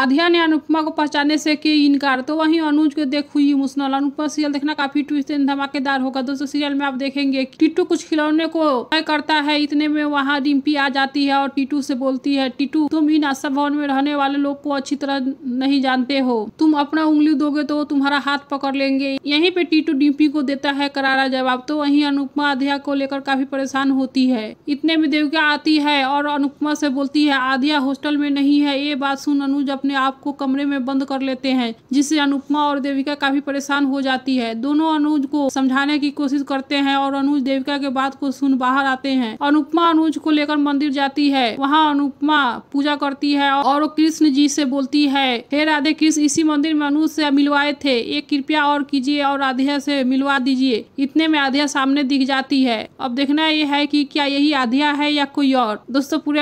आध्या ने अनुपमा को पहचाने से की इनकार तो वहीं अनुज को देख हुई इमोशनल अनुपमा सीरियल देखना काफी ट्विस्ट धमाकेदार होगा दोस्तों सीरियल में आप देखेंगे टीटू कुछ खिलौने को तय करता है इतने में वहाँ रिम्पी आ जाती है और टीटू से बोलती है टीटू तुम इन आशा भवन में रहने वाले लोग को अच्छी तरह नहीं जानते हो तुम अपना उंगली दोगे तो तुम्हारा हाथ पकड़ लेंगे यही पे टीटू डिम्पी को देता है करारा जवाब तो वही अनुपमा आध्या को लेकर काफी परेशान होती है इतने में देविका आती है और अनुपमा से बोलती है आध्या हॉस्टल में नहीं है ये बात सुन अनुज अपने आप को कमरे में बंद कर लेते हैं जिससे अनुपमा और देविका काफी परेशान हो जाती है दोनों अनुज को समझाने की कोशिश करते हैं और अनुज देविका के बात को सुन बाहर आते हैं अनुपमा अनुज को लेकर मंदिर जाती है वहाँ अनुपमा पूजा करती है और कृष्ण जी से बोलती है हे राधे कृष्ण इसी मंदिर में अनुज से मिलवाए थे एक कृपया और कीजिए और आध्या से मिलवा दीजिए इतने में आध्या सामने दिख जाती है अब देखना यह है कि क्या यही आध्या है या कोई और दोस्तों पूरे